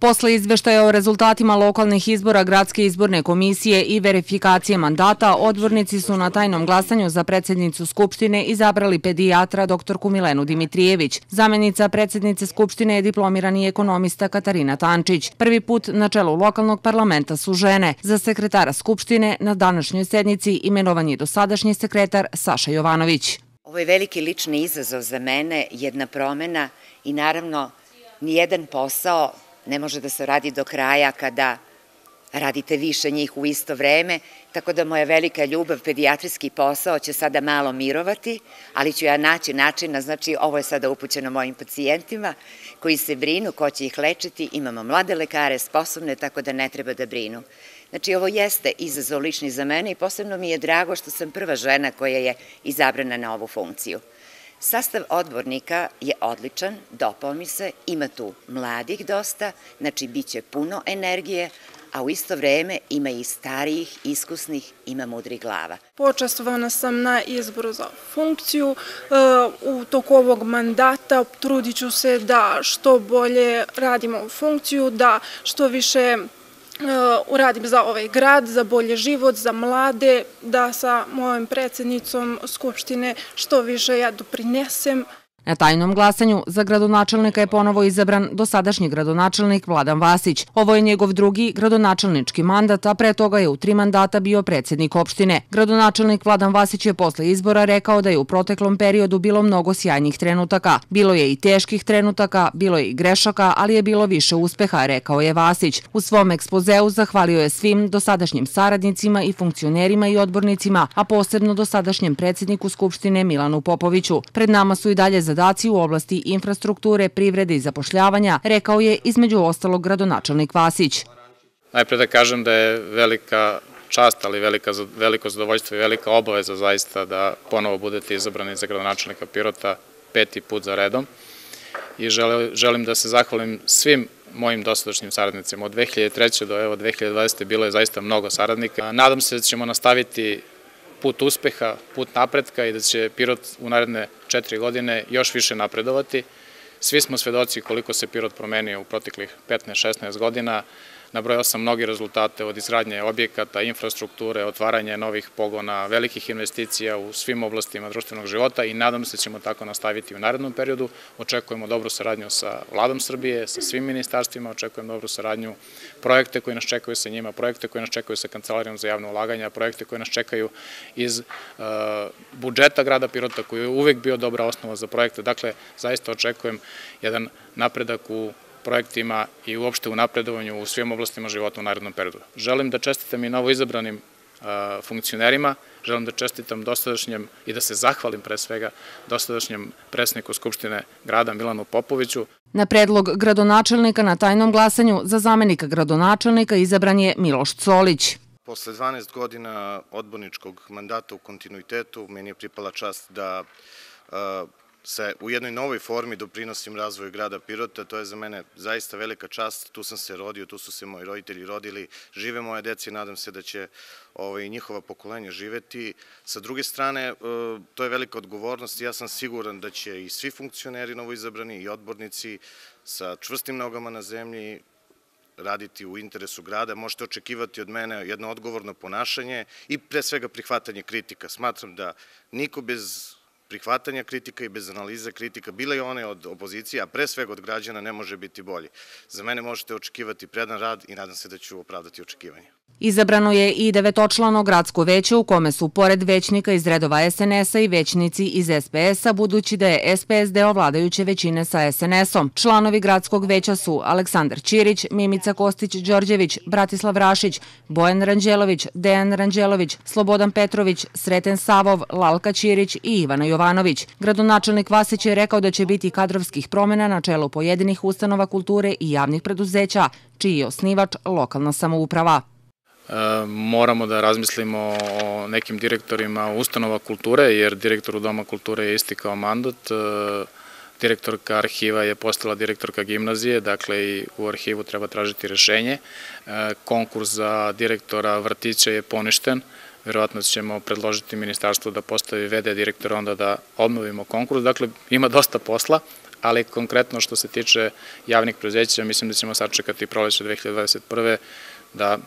Posle izveštaja o rezultatima lokalnih izbora Gradske izborne komisije i verifikacije mandata, odbornici su na tajnom glasanju za predsednicu Skupštine izabrali pedijatra doktorku Milenu Dimitrijević. Zamenica predsednice Skupštine je diplomirani ekonomista Katarina Tančić. Prvi put na čelu lokalnog parlamenta su žene. Za sekretara Skupštine na današnjoj sednici imenovan je dosadašnji sekretar Saša Jovanović. Ovo je veliki lični izazov za mene, jedna promena i naravno nijedan posao ne može da se radi do kraja kada radite više njih u isto vreme, tako da moja velika ljubav, pedijatrijski posao će sada malo mirovati, ali ću ja naći načina, znači ovo je sada upućeno mojim pacijentima koji se brinu, ko će ih lečiti, imamo mlade lekare, sposobne, tako da ne treba da brinu. Znači ovo jeste izazov lični za mene i posebno mi je drago što sam prva žena koja je izabrana na ovu funkciju. Sastav odbornika je odličan, dopao mi se, ima tu mladih dosta, znači bit će puno energije, a u isto vreme ima i starijih, iskusnih, ima mudrih glava. Počestvovana sam na izboru za funkciju. Eh, u toku ovog mandata trudit ću se da što bolje radimo funkciju, da što više Uh, uradim za ovaj grad, za bolje život, za mlade, da sa mojom predsednicom Skupštine što više ja doprinesem. Na tajnom glasanju za gradonačelnika je ponovo izabran dosadašnji gradonačelnik Vladan Vasić. Ovo je njegov drugi gradonačelnički mandat, a pre toga je u tri mandata bio predsjednik opštine. Gradonačelnik Vladan Vasić je posle izbora rekao da je u proteklom periodu bilo mnogo sjajnih trenutaka. Bilo je i teških trenutaka, bilo je i grešaka, ali je bilo više uspeha, rekao je Vasić. U svom ekspozeu zahvalio je svim dosadašnjim saradnicima i funkcionerima i odbornicima, a posebno dosadašnjem predsjedniku Skupštine Milanu Popoviću. Pred nama su i dalje zadržavljeni zadaci u oblasti infrastrukture, privrede i zapošljavanja, rekao je između ostalog gradonačelnik Vasić. Najpre da kažem da je velika čast, ali velika, veliko zadovoljstvo i velika obaveza zaista da ponovo budete izabrani za gradonačelnika Pirota peti put za redom i želim da se zahvalim svim mojim dosadašnjim saradnicima. Od 2003. do evo 2020. bilo je zaista mnogo saradnika. Nadam se da ćemo nastaviti put uspeha, put napretka i da će Pirot u naredne četiri godine još više napredovati. Svi smo svedoci koliko se Pirot promenio u proteklih 15-16 godina, Nabrojao sam mnogi rezultate od izgradnje objekata, infrastrukture, otvaranje novih pogona, velikih investicija u svim oblastima društvenog života i nadam se da ćemo tako nastaviti u narednom periodu. Očekujemo dobru saradnju sa vladom Srbije, sa svim ministarstvima, očekujemo dobru saradnju projekte koji nas čekaju sa njima, projekte koji nas čekaju sa Kancelarijom za javno ulaganja, projekte koji nas čekaju iz e, budžeta grada Pirota koji je uvek bio dobra osnova za projekte. Dakle, zaista očekujem jedan napredak u projektima i uopšte u napredovanju u svim oblastima života u narednom periodu. Želim da čestitam i novo izabranim uh, funkcionerima, želim da čestitam dosadašnjem i da se zahvalim pre svega dosadašnjem presniku Skupštine grada Milanu Popoviću. Na predlog gradonačelnika na tajnom glasanju za zamenika gradonačelnika izabran je Miloš Colić. Posle 12 godina odborničkog mandata u kontinuitetu meni je pripala čast da uh, sa, u jednoj novoj formi doprinosim razvoju grada Pirota, to je za mene zaista velika čast, tu sam se rodio, tu su se moji roditelji rodili, žive moje deci, nadam se da će ovaj, njihova pokolenja živeti. Sa druge strane, e, to je velika odgovornost, ja sam siguran da će i svi funkcioneri novoizabrani i odbornici sa čvrstim nogama na zemlji raditi u interesu grada, možete očekivati od mene jedno odgovorno ponašanje i pre svega prihvatanje kritika. Smatram da niko bez prihvatanja kritika i bez analize kritika, bile i one od opozicije, a pre svega od građana, ne može biti bolji. Za mene možete očekivati predan rad i nadam se da ću opravdati očekivanje. Izabrano je i devetočlano gradsko veće u kome su pored većnika iz redova SNS-a i većnici iz SPS-a budući da je SPS deo vladajuće većine sa SNS-om. Članovi gradskog veća su Aleksandar Ćirić, Mimica Kostić-Đorđević, Bratislav Rašić, Bojan Ranđelović, Dejan Ranđelović, Slobodan Petrović, Sreten Savov, Lalka Ćirić i Ivana Jovanović. Gradonačelnik Vasić je rekao da će biti kadrovskih promjena na čelu pojedinih ustanova kulture i javnih preduzeća, čiji je osnivač lokalna samouprava moramo da razmislimo o nekim direktorima ustanova kulture, jer direktor u Doma kulture je isti kao mandat, e, direktorka arhiva je postala direktorka gimnazije, dakle i u arhivu treba tražiti rešenje. E, konkurs za direktora vrtića je poništen, verovatno ćemo predložiti ministarstvu da postavi VD direktora, onda da obnovimo konkurs. Dakle, ima dosta posla, ali konkretno što se tiče javnih prezeća, mislim da ćemo sačekati proleće 2021. da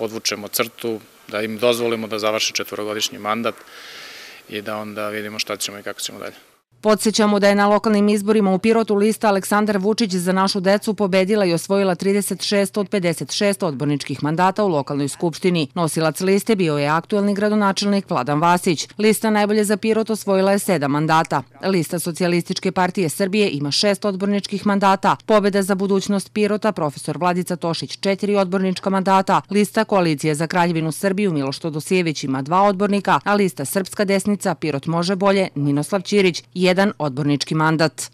podvučemo crtu, da im dozvolimo da završe četvorogodišnji mandat i da onda vidimo šta ćemo i kako ćemo dalje. Podsećamo da je na lokalnim izborima u Pirotu lista Aleksandar Vučić za našu decu pobedila i osvojila 36 od 56 odborničkih mandata u lokalnoj skupštini. Nosilac liste bio je aktuelni gradonačelnik Vladan Vasić. Lista najbolje za Pirot osvojila je 7 mandata. Lista Socialističke partije Srbije ima 6 odborničkih mandata. Pobeda za budućnost Pirota profesor Vladica Tošić 4 odbornička mandata. Lista Koalicije za Kraljevinu Srbiju Miloš Todosijević ima 2 odbornika, a lista Srpska desnica Pirot može bolje Ninoslav Ćirić 1 jedan odbornički mandat.